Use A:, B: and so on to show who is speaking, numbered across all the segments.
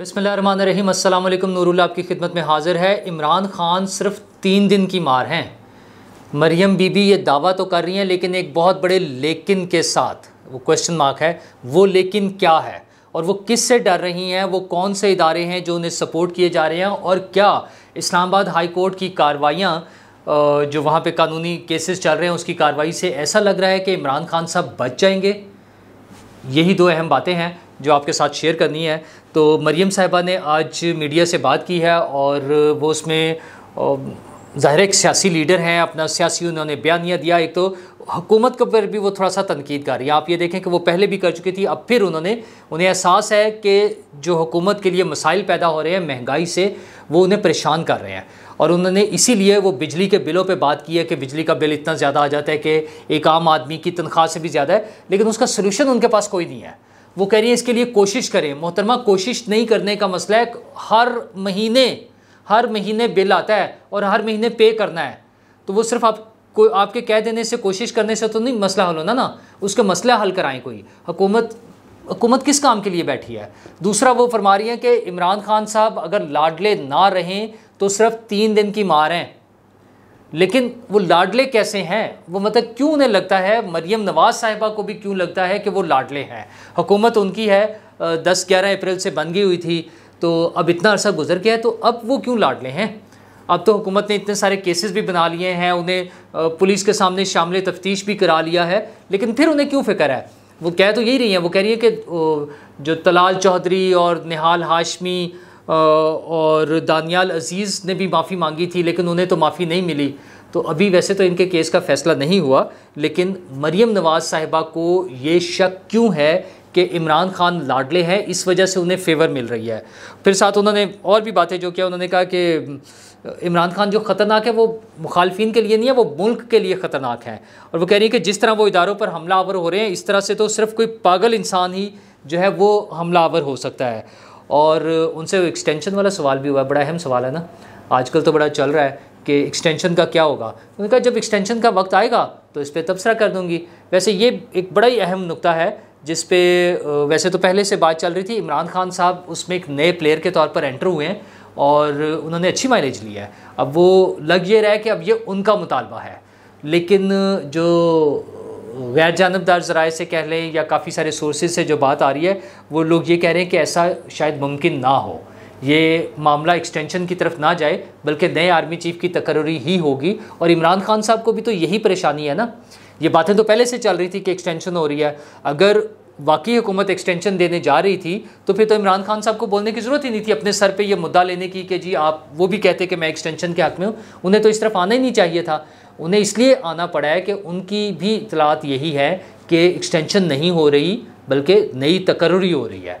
A: बसमान नूरुल्लाह अल्लाम नूरुल्ला आपकी खिदमत में हाजिर है इमरान ख़ान सिर्फ तीन दिन की मार हैं मरियम बीबी ये दावा तो कर रही हैं लेकिन एक बहुत बड़े लेकिन के साथ वो क्वेश्चन मार्क है वो लेकिन क्या है और वो किस से डर रही हैं वो कौन से इदारे हैं जो उन्हें सपोर्ट किए जा रहे हैं और क्या इस्लामाबाद हाई कोर्ट की कार्रवाइयाँ जो वहाँ पे कानूनी केसेस चल रहे हैं उसकी कार्रवाई से ऐसा लग रहा है कि इमरान खान साहब बच जाएंगे यही दो अहम बातें हैं जो आपके साथ शेयर करनी है तो मरीम साहिबा ने आज मीडिया से बात की है और वो उसमें ज़ाहिर एक सियासी लीडर हैं अपना सियासी उन्होंने बयानियाँ दिया एक तो हुकूमत के ऊपर भी वो थोड़ा सा तनकीद कर रही है आप ये देखें कि वो पहले भी कर चुकी थी अब फिर उन्होंने उन्हें एहसास है कि जो हुकूमत के लिए मसाइल पैदा हो रहे हैं महंगाई से वो उन्हें परेशान कर रहे हैं और उन्होंने इसीलिए वो बिजली के बिलों पे बात की है कि बिजली का बिल इतना ज़्यादा आ जाता है कि एक आम आदमी की तनख्वाह से भी ज़्यादा है लेकिन उसका सोल्यूशन उनके पास कोई नहीं है वो कह रही है इसके लिए कोशिश करें मोहतरमा कोशिश नहीं करने का मसला है हर महीने हर महीने बिल आता है और हर महीने पे करना है तो वो सिर्फ आप को आपके कह देने से कोशिश करने से तो नहीं मसला हल होना ना उसके मसला हल कराएं कोई हुकूमत हुकूमत किस काम के लिए बैठी है दूसरा वो फरमा रही है कि इमरान खान साहब अगर लाडले ना रहें तो सिर्फ तीन दिन की मार हैं लेकिन वो लाडले कैसे हैं वो मतलब क्यों उन्हें लगता है मरियम नवाज साहिबा को भी क्यों लगता है कि वो लाडले हैं हुकूमत उनकी है दस ग्यारह अप्रैल से बन गई हुई थी तो अब इतना अरसा गुजर गया है तो अब वो क्यों लाडले हैं अब तो हुकूमत ने इतने सारे केसेस भी बना लिए हैं उन्हें पुलिस के सामने शामिल तफ्तीश भी करा लिया है लेकिन फिर उन्हें क्यों फ़िक्र है वो कह तो यही रही है वो कह रही है कि जो तलाल चौधरी और निहाल हाशमी और दानियाल अजीज़ ने भी माफ़ी मांगी थी लेकिन उन्हें तो माफ़ी नहीं मिली तो अभी वैसे तो इनके केस का फ़ैसला नहीं हुआ लेकिन मरीम नवाज़ साहिबा को ये शक क्यों है कि इमरान खान लाडले हैं इस वजह से उन्हें फेवर मिल रही है फिर साथ उन्होंने और भी बातें जो किया उन्होंने कहा कि इमरान खान जो ख़तरनाक है वो मुखालफी के लिए नहीं है वो मुल्क के लिए ख़तरनाक हैं और वो कह रही है कि जिस तरह वो इदारों पर हमला आवर हो रहे हैं इस तरह से तो सिर्फ कोई पागल इंसान ही जो है वो हमला आवर हो सकता है और उनसे एक्सटेंशन वाला सवाल भी हुआ बड़ा अहम सवाल है ना आजकल तो बड़ा चल रहा है कि एक्सटेंशन का क्या होगा उन्होंने कहा जब एक्सटेंशन का वक्त आएगा तो इस पर तबसरा कर दूँगी वैसे ये एक बड़ा ही अहम नुकता है जिस पे वैसे तो पहले से बात चल रही थी इमरान खान साहब उसमें एक नए प्लेयर के तौर पर एंटर हुए हैं और उन्होंने अच्छी माइलेज ली है अब वो लग ये रहा है कि अब ये उनका मुतालबा है लेकिन जो गैर जानबदार ज़राए से कह लें या काफ़ी सारे सोर्सेज से जो बात आ रही है वो लोग ये कह रहे हैं कि ऐसा शायद मुमकिन ना हो ये मामला एक्सटेंशन की तरफ ना जाए बल्कि नए आर्मी चीफ की तकररी ही होगी और इमरान खान साहब को भी तो यही परेशानी है ना ये बातें तो पहले से चल रही थी कि एक्सटेंशन हो रही है अगर वाकई हुकूमत एक्सटेंशन देने जा रही थी तो फिर तो इमरान खान साहब को बोलने की ज़रूरत ही नहीं थी अपने सर पे ये मुद्दा लेने की कि जी आप वो भी कहते कि मैं एक्सटेंशन के हक में हूँ उन्हें तो इस तरफ आना ही नहीं चाहिए था उन्हें इसलिए आना पड़ा है कि उनकी भी इतलात यही है कि एक्सटेंशन नहीं हो रही बल्कि नई तकर्री हो रही है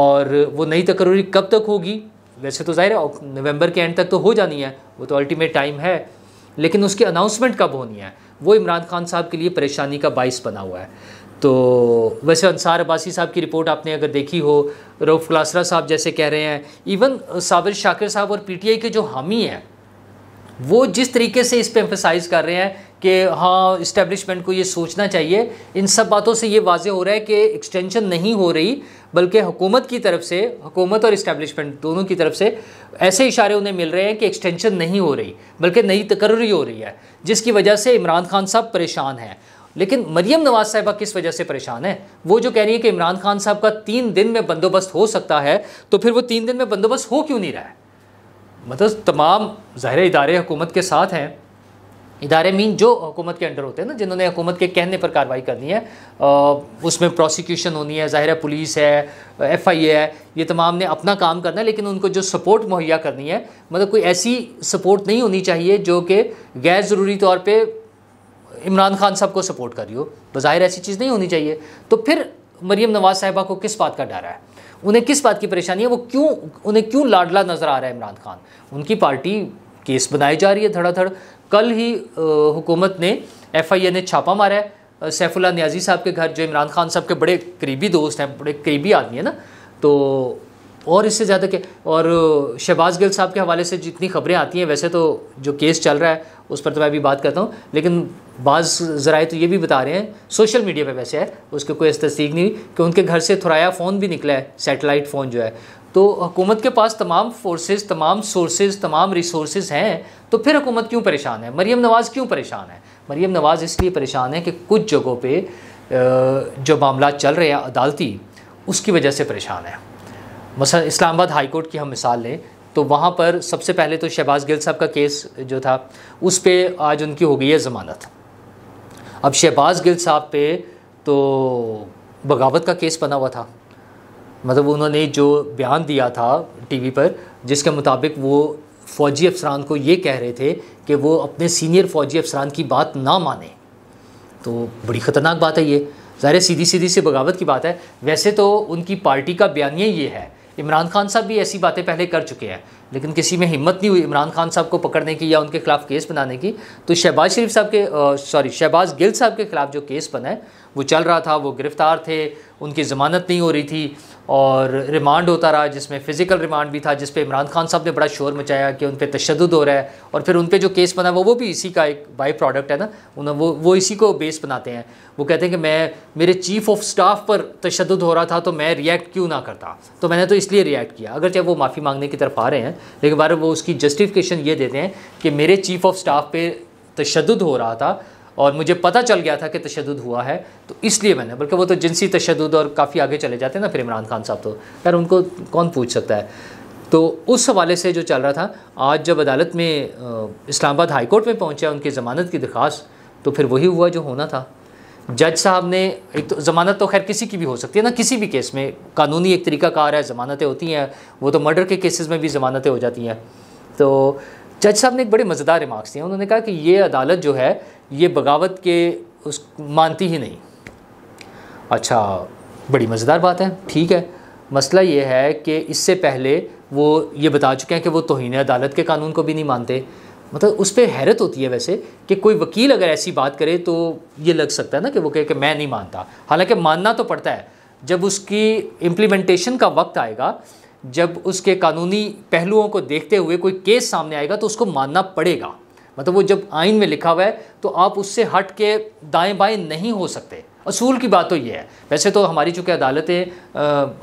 A: और वो नई तकर्री कब तक होगी वैसे तो ज़ाहिर है नवंबर के एंड तक तो हो जानी है वो तो अल्टीमेट टाइम है लेकिन उसकी अनाउंसमेंट कब होनी है वो इमरान खान साहब के लिए परेशानी का बायस बना हुआ है तो वैसे अंसार अब्बासी साहब की रिपोर्ट आपने अगर देखी हो रऊफ़ क्लासरा साहब जैसे कह रहे हैं इवन साबिर शाकिर साहब और पीटीआई के जो हामी हैं वो जिस तरीके से इस पर एम्फेसाइज कर रहे हैं कि हाँ इस्टेब्लिशमेंट को ये सोचना चाहिए इन सब बातों से ये वाजह हो रहा है कि एक्सटेंशन नहीं हो रही बल्कि हुकूमत की तरफ से हुकूमत और इस्टेब्लिशमेंट दोनों की तरफ से ऐसे इशारे उन्हें मिल रहे हैं कि एक्सटेंशन नहीं हो रही बल्कि नई तकर्री हो रही है जिसकी वजह से इमरान खान साहब परेशान हैं लेकिन मरीम नवाज साहबा किस वजह से परेशान है वो जो कह रही है कि इमरान खान साहब का तीन दिन में बंदोबस्त हो सकता है तो फिर वो तीन दिन में बंदोबस्त हो क्यों नहीं रहा है मतलब तमाम ज़ाहिर इदारे हुकूमत के साथ हैं इदारे मीन जो हुकूमत के अंडर होते हैं ना जिन्होंने हुकूमत के कहने पर कार्रवाई करनी है आ, उसमें प्रोसिक्यूशन होनी है ज़ाहिर पुलिस है एफ आई ए है ये तमाम ने अपना काम करना है लेकिन उनको जो सपोर्ट मुहैया करनी है मतलब कोई ऐसी सपोर्ट नहीं होनी चाहिए जो कि गैर ज़रूरी तौर पर इमरान खान साहब को सपोर्ट हो तो ज़ाहिर ऐसी चीज़ नहीं होनी चाहिए तो फिर मरीम नवाज़ साहिबा को किस बात का डर है उन्हें किस बात की परेशानी है वो क्यों उन्हें क्यों लाडला नज़र आ रहा है इमरान खान उनकी पार्टी केस बनाई जा रही है धड़ाधड़ कल ही हुकूमत ने एफ आई ए ने छापा मारा है सैफुल्ला न्याजी साहब के घर जो इमरान खान साहब के बड़े करीबी दोस्त हैं बड़े करीबी आदमी है ना तो और इससे ज़्यादा क्या और शहबाज गिल साहब के हवाले से जितनी खबरें आती हैं वैसे तो जो केस चल रहा है उस पर तो मैं अभी बात करता हूँ लेकिन बाज़ ज़राए तो ये भी बता रहे हैं सोशल मीडिया पे वैसे है उसके कोई इस तस्दीक नहीं कि उनके घर से थुराया फ़ोन भी निकला है सेटेलाइट फ़ोन जो है तो हुकूमत के पास तमाम फोर्सेज तमाम सोर्सेज तमाम रिसोर्स हैं तो फिर हुकूमत क्यों परेशान है मरीम नवाज़ क्यों परेशान है मरीम नवाज़ इसलिए परेशान है कि कुछ जगहों पर जो मामला चल रहे हैं अदालती उसकी वजह से परेशान है मसला इस्लामाबाद हाईकोर्ट की हम मिसाल लें तो वहाँ पर सबसे पहले तो शहबाज गिल साहब का केस जो था उस पर आज उनकी हो गई है ज़मानत अब शहबाज गिल साहब पे तो बगावत का केस बना हुआ था मतलब उन्होंने जो बयान दिया था टीवी पर जिसके मुताबिक वो फ़ौजी अफसरान को ये कह रहे थे कि वो अपने सीनियर फ़ौजी अफसरान की बात ना माने तो बड़ी ख़तरनाक बात है ये ज़ाहिर सीधी सीधी सी बगावत की बात है वैसे तो उनकी पार्टी का बयानिया ये है इमरान खान साहब भी ऐसी बातें पहले कर चुके हैं लेकिन किसी में हिम्मत नहीं हुई इमरान खान साहब को पकड़ने की या उनके खिलाफ केस बनाने की तो शहबाज शरीफ साहब के सॉरी शहबाज गिल साहब के खिलाफ जो केस बना है वो चल रहा था वो गिरफ़्तार थे उनकी ज़मानत नहीं हो रही थी और रिमांड होता रहा जिसमें फ़िज़िकल रिमांड भी था जिसपे इमरान खान साहब ने बड़ा शोर मचाया कि उन पर तशद हो रहा है और फिर उन पर जो केस बना वो वो भी इसी का एक बाई प्रोडक्ट है ना उन्हें वो वो इसी को बेस बनाते हैं वो कहते हैं कि मैं मेरे चीफ ऑफ स्टाफ पर तशद हो रहा था तो मैं रिएक्ट क्यों ना करता तो मैंने तो इसलिए रिएक्ट किया अगर चाहे वो माफ़ी मांगने की तरफ आ रहे हैं लेकिन बार वो उसकी जस्टिफिकेशन ये देते हैं कि मेरे चीफ ऑफ स्टाफ पर तशद हो रहा था और मुझे पता चल गया था कि तशद हुआ है तो इसलिए मैंने बल्कि वो तो जिनसी तशद और काफ़ी आगे चले जाते हैं ना फिर इमरान खान साहब तो यार उनको कौन पूछ सकता है तो उस हवाले से जो चल रहा था आज जब अदालत में इस्लामाबाद हाई कोर्ट में पहुँचा उनकी ज़मानत की दरख्वास्त तो फिर वही हुआ जो होना था जज साहब ने एक तो ज़मानत तो खैर किसी की भी हो सकती है ना किसी भी केस में कानूनी एक तरीका कार है ज़मानतें होती हैं वो तो मर्डर के केसेस में भी ज़मानतें हो जाती हैं तो जज साहब ने एक बड़े मज़ेदार रिमार्क्स दिए उन्होंने कहा कि ये अदालत जो है ये बगावत के उस मानती ही नहीं अच्छा बड़ी मज़ेदार बात है ठीक है मसला ये है कि इससे पहले वो ये बता चुके हैं कि वो तोहन अदालत के कानून को भी नहीं मानते मतलब उस पर हैरत होती है वैसे कि कोई वकील अगर ऐसी बात करे तो ये लग सकता है ना कि वो कहे कि मैं नहीं मानता हालांकि मानना तो पड़ता है जब उसकी इम्प्लीमेंटेशन का वक्त आएगा जब उसके कानूनी पहलुओं को देखते हुए कोई केस सामने आएगा तो उसको मानना पड़ेगा मतलब वो जब आइन में लिखा हुआ है तो आप उससे हट के दाएँ बाएँ नहीं हो सकते असूल की बात तो ये है वैसे तो हमारी चूँकि अदालतें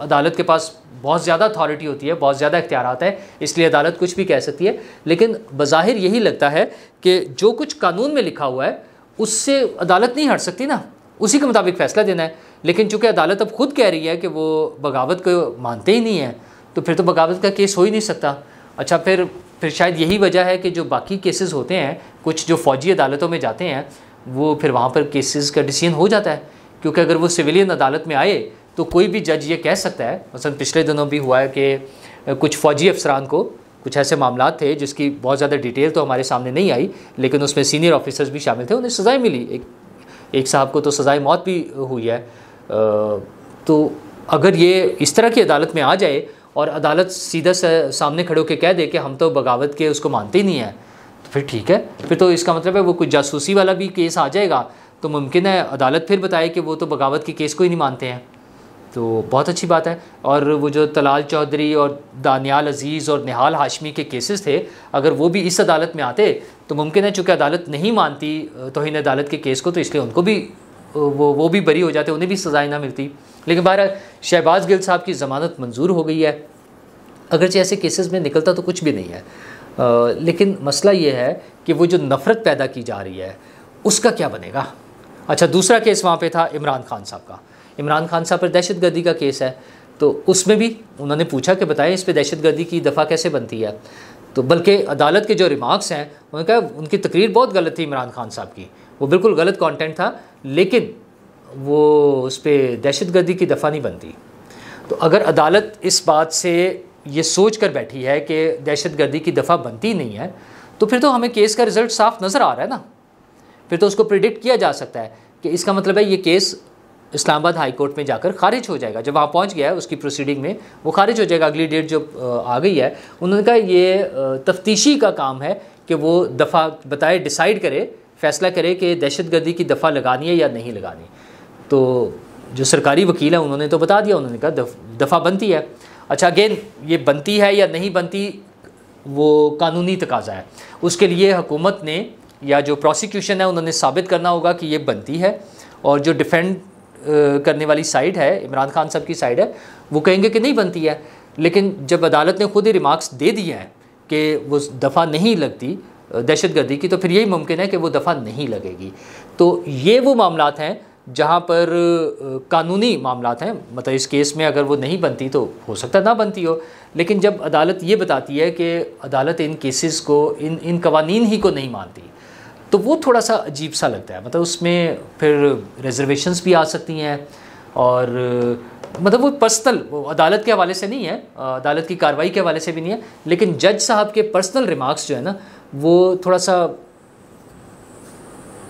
A: अदालत के पास बहुत ज़्यादा अथॉरिटी होती है बहुत ज़्यादा इख्तियार है इसलिए अदालत कुछ भी कह सकती है लेकिन बज़ाहिर यही लगता है कि जो कुछ कानून में लिखा हुआ है उससे अदालत नहीं हट सकती ना उसी के मुताबिक फ़ैसला देना है लेकिन चूँकि अदालत अब खुद कह रही है कि वो बगावत को मानते ही नहीं है तो फिर तो बगावत का केस हो ही नहीं सकता अच्छा फिर फिर शायद यही वजह है कि जो बाकी केसेस होते हैं कुछ जो फ़ौजी अदालतों में जाते हैं वो फिर वहाँ पर केसेस का डिसीजन हो जाता है क्योंकि अगर वो सिविलियन अदालत में आए तो कोई भी जज ये कह सकता है मसलन पिछले दिनों भी हुआ है कि कुछ फ़ौजी अफसरान को कुछ ऐसे मामला थे जिसकी बहुत ज़्यादा डिटेल तो हमारे सामने नहीं आई लेकिन उसमें सीनियर ऑफिसर्स भी शामिल थे उन्हें सज़ाएँ मिली एक एक साहब को तो सज़ाए मौत भी हुई है तो अगर ये इस तरह की अदालत में आ जाए और अदालत सीधा सामने खड़े होकर कह दे कि हम तो बगावत के उसको मानते ही नहीं हैं तो फिर ठीक है फिर तो इसका मतलब है वो कुछ जासूसी वाला भी केस आ जाएगा तो मुमकिन है अदालत फिर बताए कि वो तो बगावत के केस को ही नहीं मानते हैं तो बहुत अच्छी बात है और वो जो तलाल चौधरी और दानियाल अजीज़ और निहाल हाशमी के केसेस थे अगर वो भी इस अदालत में आते तो मुमकिन है चूँकि अदालत नहीं मानती तोहन अदालत के केस को तो इसलिए उनको भी वो वो भी बरी हो जाते उन्हें भी सजाएं ना मिलती लेकिन बहरहाल शहबाज गिल साहब की ज़मानत मंजूर हो गई है अगरचे ऐसे केसेस में निकलता तो कुछ भी नहीं है आ, लेकिन मसला ये है कि वो जो नफ़रत पैदा की जा रही है उसका क्या बनेगा अच्छा दूसरा केस वहाँ पर था इमरान खान साहब का इमरान खान साहब पर दहशत गर्दी का केस है तो उसमें भी उन्होंने पूछा कि बताएं इस पर दहशत गर्दी की दफ़ा कैसे बनती है तो बल्कि अदालत के जो रिमार्क्स हैं उन्होंने कहा उनकी तकरीर बहुत गलत थी इमरान खान साहब की वो बिल्कुल गलत कंटेंट था लेकिन वो उस पर दहशत गर्दी की दफ़ा नहीं बनती तो अगर अदालत इस बात से ये सोच कर बैठी है कि दहशत गर्दी की दफ़ा बनती नहीं है तो फिर तो हमें केस का रिज़ल्ट साफ नज़र आ रहा है ना फिर तो उसको प्रिडिक्ट किया जा सकता है कि इसका मतलब है ये केस इस्लामाबाद हाई कोर्ट में जाकर खारिज हो जाएगा जब वहाँ पहुँच गया है उसकी प्रोसीडिंग में वो खारिज हो जाएगा अगली डेट जो आ गई है उन्होंने कहा ये तफ्तीशी का काम है कि वो दफ़ा बताए डिसाइड करे फैसला करे कि दहशत गर्दी की दफ़ा लगानी है या नहीं लगानी तो जो सरकारी वकील हैं उन्होंने तो बता दिया उन्होंने कहा दफ़ा बनती है अच्छा अगेन ये बनती है या नहीं बनती वो कानूनी तकाजा है उसके लिए हुकूमत ने या जो प्रोसिक्यूशन है उन्होंने साबित करना होगा कि ये बनती है और जो डिफेंड करने वाली साइड है इमरान खान साहब की साइड है वो कहेंगे कि नहीं बनती है लेकिन जब अदालत ने खुद ही रिमार्क्स दे दिए हैं कि वो दफ़ा नहीं लगती दहशतगर्दी की तो फिर यही मुमकिन है कि वो दफ़ा नहीं लगेगी तो ये वो मामला हैं जहाँ पर कानूनी मामला हैं मतलब इस केस में अगर वो नहीं बनती तो हो सकता ना बनती हो लेकिन जब अदालत ये बताती है कि अदालत इन केसेस को इन इन कवानीन ही को नहीं मानती तो वो थोड़ा सा अजीब सा लगता है मतलब उसमें फिर रिजर्वेशंस भी आ सकती हैं और मतलब वो पर्सनल अदालत के हवाले से नहीं है अदालत की कार्रवाई के हवाले से भी नहीं है लेकिन जज साहब के पर्सनल रिमार्क्स जो है ना वो थोड़ा सा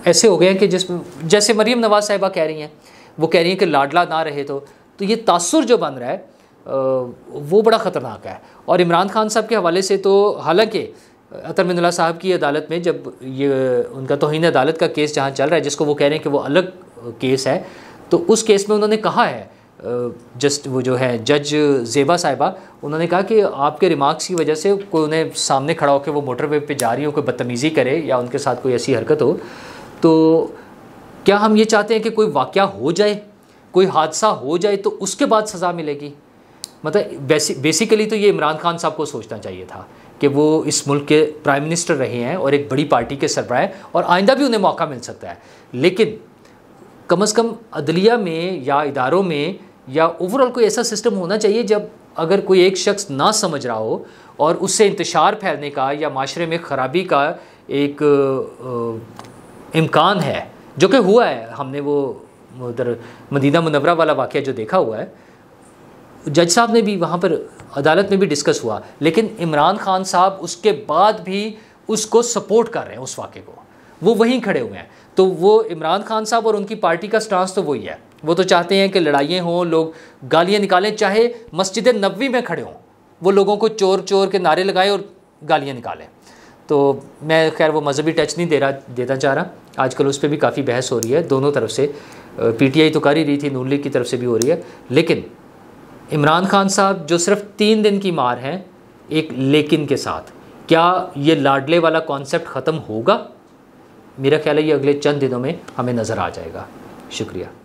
A: ऐसे हो गए हैं कि जिस जैसे मरीम नवाज़ साहिबा कह रही हैं वो कह रही हैं कि लाडला ना रहे तो तो ये तासुर जो बन रहा है वो बड़ा ख़तरनाक है और इमरान खान साहब के हवाले से तो हालांकि अतर मिनला साहब की अदालत में जब ये उनका तोहन अदालत का केस जहाँ चल रहा है जिसको वो कह रहे हैं कि वो अलग केस है तो उस केस में उन्होंने कहा है जस्ट वो जो है जज जेबा साहिबा उन्होंने कहा कि आपके रिमार्क्स की वजह से कोई उन्हें सामने खड़ा होकर वो मोटरवे पे जा रही हो कोई बदतमीज़ी करे या उनके साथ कोई ऐसी हरकत हो तो क्या हम ये चाहते हैं कि कोई वाक़ हो जाए कोई हादसा हो जाए तो उसके बाद सज़ा मिलेगी मतलब बेसिकली तो ये इमरान खान साहब को सोचना चाहिए था कि वो इस मुल्क के प्राइम मिनिस्टर रहे हैं और एक बड़ी पार्टी के सरबराह हैं और आइंदा भी उन्हें मौका मिल सकता है लेकिन कम अज़ कम अदलिया में या इदारों में या ओवरऑल कोई ऐसा सिस्टम होना चाहिए जब अगर कोई एक शख्स ना समझ रहा हो और उससे इंतशार फैलने का या माशरे में ख़राबी का एक इम्कान है जो कि हुआ है हमने वो उधर मदीना मुनवरा वाला वाक़ जो देखा हुआ है जज साहब ने भी वहाँ पर अदालत में भी डिस्कस हुआ लेकिन इमरान खान साहब उसके बाद भी उसको सपोर्ट कर रहे हैं उस वाक़े को वो वहीं खड़े हुए हैं तो वो इमरान खान साहब और उनकी पार्टी का स्टांस तो वही है वो तो चाहते हैं कि लड़ाइयाँ हों लोग गालियाँ निकालें चाहे मस्जिद नबी में खड़े हों वो लोगों को चोर चोर के नारे लगाए और गालियाँ निकालें तो मैं खैर वो मजहबी टच नहीं दे रहा देना चाह रहा आजकल उस पर भी काफ़ी बहस हो रही है दोनों तरफ से पीटीआई तो कर ही रही थी नून लीग की तरफ से भी हो रही है लेकिन इमरान खान साहब जो सिर्फ तीन दिन की मार हैं एक लेकिन के साथ क्या ये लाडले वाला कॉन्सेप्ट ख़त्म होगा मेरा ख्याल है ये अगले चंद दिनों में हमें नज़र आ जाएगा शुक्रिया